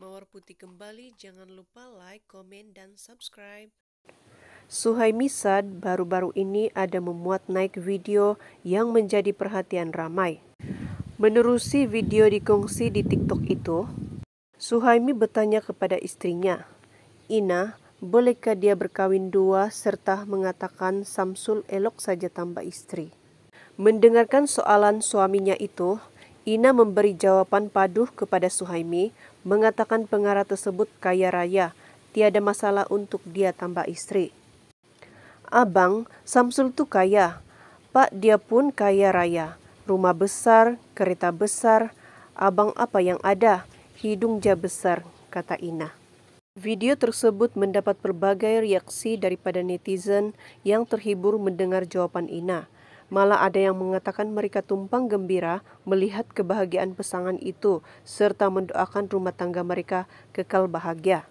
Mawar Putih kembali, jangan lupa like, komen, dan subscribe. Suhaimi Sad baru-baru ini ada memuat naik video yang menjadi perhatian ramai. Menerusi video dikongsi di TikTok itu, Suhaimi bertanya kepada istrinya, Ina, bolehkah dia berkawin dua serta mengatakan Samsul elok saja tambah istri. Mendengarkan soalan suaminya itu, Ina memberi jawaban paduh kepada Suhaimi, mengatakan pengarah tersebut kaya raya, tiada masalah untuk dia tambah istri. Abang, Samsul tu kaya. Pak, dia pun kaya raya. Rumah besar, kereta besar, abang apa yang ada, hidung ja besar, kata Ina. Video tersebut mendapat berbagai reaksi daripada netizen yang terhibur mendengar jawaban Ina. Malah ada yang mengatakan mereka tumpang gembira melihat kebahagiaan pasangan itu serta mendoakan rumah tangga mereka kekal bahagia.